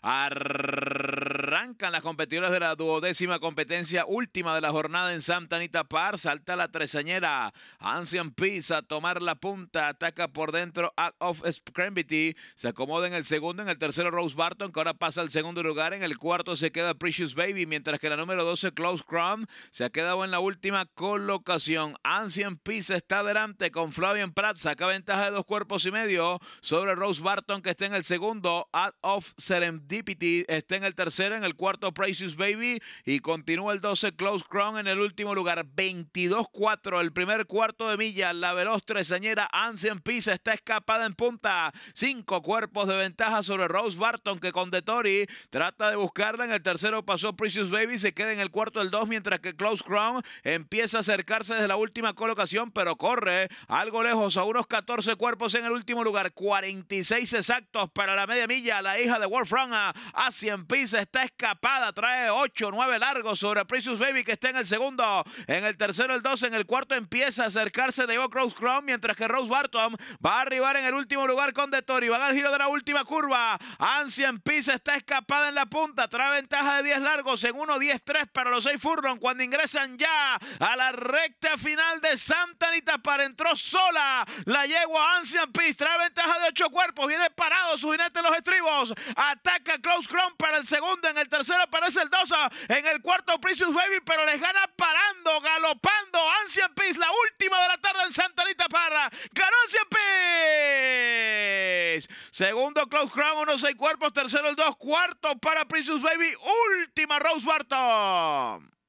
Arr- las competidoras de la duodécima competencia última de la jornada en Santa Anita Par. Salta la treceñera. Ancient Peace a tomar la punta. Ataca por dentro Act of Scrambity. Se acomoda en el segundo. En el tercero Rose Barton que ahora pasa al segundo lugar. En el cuarto se queda Precious Baby. Mientras que la número 12 Close Crown se ha quedado en la última colocación. Ancient Peace está adelante con Flavian Pratt. Saca ventaja de dos cuerpos y medio sobre Rose Barton que está en el segundo. Act of Serendipity está en el tercero. En el cuarto Precious Baby y continúa el 12 Close Crown en el último lugar. 22-4 el primer cuarto de milla. La veloz tresañera Ancient Pisa está escapada en punta. Cinco cuerpos de ventaja sobre Rose Barton que con Detori trata de buscarla. En el tercero pasó Precious Baby, se queda en el cuarto del 2 mientras que Close Crown empieza a acercarse desde la última colocación pero corre algo lejos a unos 14 cuerpos en el último lugar. 46 exactos para la media milla. La hija de Wolf a Ancient Pisa está escapada escapada. Trae 8, 9 largos sobre Precious Baby que está en el segundo. En el tercero el 2. En el cuarto empieza a acercarse de Cross Crown. Mientras que Rose Barton va a arribar en el último lugar con Detori. Va Van al giro de la última curva. Ancien Peace está escapada en la punta. Trae ventaja de 10 largos. En 1, 10, 3 para los 6 Furlong. Cuando ingresan ya a la recta final de Santa Anita para entró sola. La yegua Ancien Peace, Trae ventaja ocho cuerpos, viene parado su jinete en los estribos, ataca Klaus Kron para el segundo, en el tercero aparece el dos. en el cuarto Precious Baby, pero les gana parando, galopando, Ancient Peace, la última de la tarde en Anita Parra, ganó Ancient Peace, segundo Klaus Kron, unos seis cuerpos, tercero el dos, cuarto para Precious Baby, última Rose Barton.